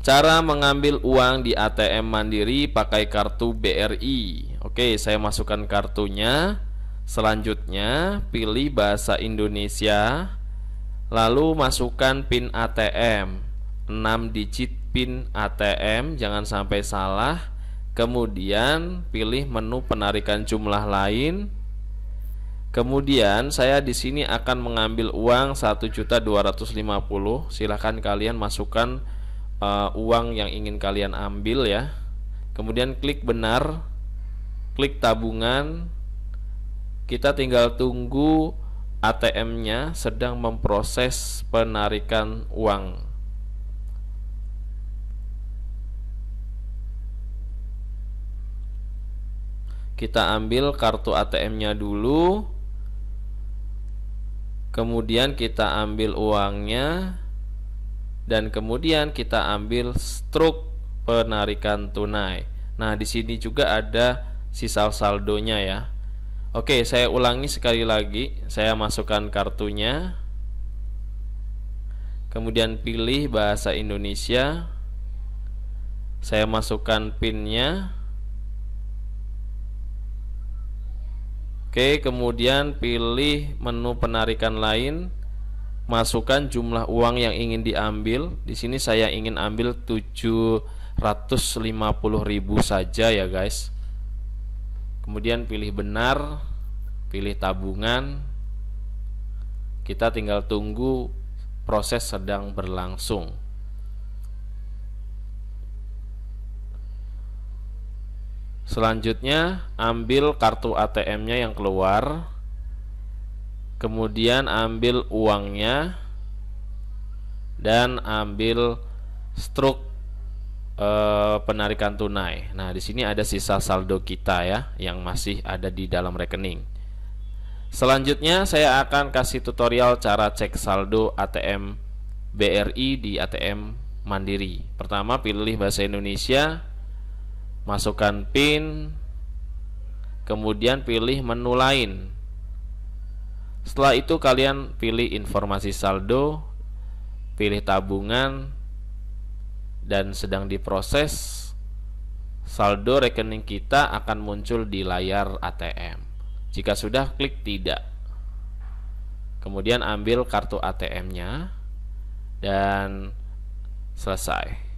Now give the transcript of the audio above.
Cara mengambil uang di ATM Mandiri pakai kartu BRI. Oke, saya masukkan kartunya. Selanjutnya, pilih bahasa Indonesia. Lalu masukkan PIN ATM. 6 digit PIN ATM, jangan sampai salah. Kemudian pilih menu penarikan jumlah lain. Kemudian saya di sini akan mengambil uang 1.250. Silahkan kalian masukkan uh, uang yang ingin kalian ambil ya. Kemudian klik benar, klik tabungan. Kita tinggal tunggu ATM-nya sedang memproses penarikan uang. Kita ambil kartu ATM-nya dulu. Kemudian kita ambil uangnya dan kemudian kita ambil struk penarikan tunai. Nah, di sini juga ada sisa saldonya ya. Oke, saya ulangi sekali lagi. Saya masukkan kartunya. Kemudian pilih bahasa Indonesia. Saya masukkan PIN-nya. Oke, kemudian pilih menu penarikan lain masukkan jumlah uang yang ingin diambil. Di sini saya ingin ambil 750.000 saja ya, guys. Kemudian pilih benar, pilih tabungan. Kita tinggal tunggu proses sedang berlangsung. Selanjutnya, ambil kartu ATM-nya yang keluar kemudian ambil uangnya dan ambil struk e, eh, penarikan tunai. Nah, di sini ada sisa saldo kita ya yang masih ada di dalam rekening. Selanjutnya saya akan kasih tutorial cara cek saldo ATM BRI di ATM Mandiri. Pertama pilih bahasa Indonesia, masukkan PIN, kemudian pilih menu lain setelah itu kalian pilih informasi saldo, pilih tabungan dan sedang diproses. Saldo rekening kita akan muncul di layar ATM. Jika sudah klik tidak. Kemudian ambil kartu ATM-nya dan selesai.